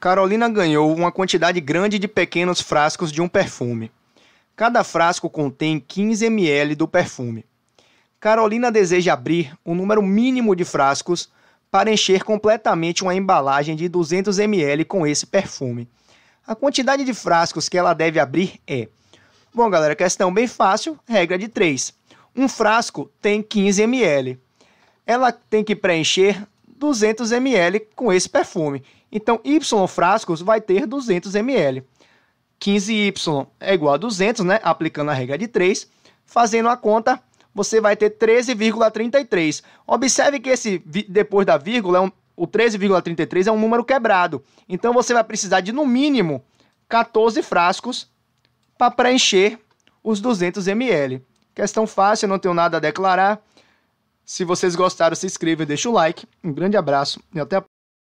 Carolina ganhou uma quantidade grande de pequenos frascos de um perfume. Cada frasco contém 15 ml do perfume. Carolina deseja abrir um número mínimo de frascos para encher completamente uma embalagem de 200 ml com esse perfume. A quantidade de frascos que ela deve abrir é. Bom, galera, questão bem fácil, regra de 3. Um frasco tem 15 ml. Ela tem que preencher 200 ml com esse perfume. Então, Y frascos vai ter 200 ml. 15Y é igual a 200, né? Aplicando a regra de 3. Fazendo a conta, você vai ter 13,33. Observe que esse, depois da vírgula, é o 13,33 é um número quebrado. Então, você vai precisar de, no mínimo, 14 frascos para preencher os 200 ml. Questão fácil, não tenho nada a declarar. Se vocês gostaram, se inscrevam, deixa o like. Um grande abraço e até a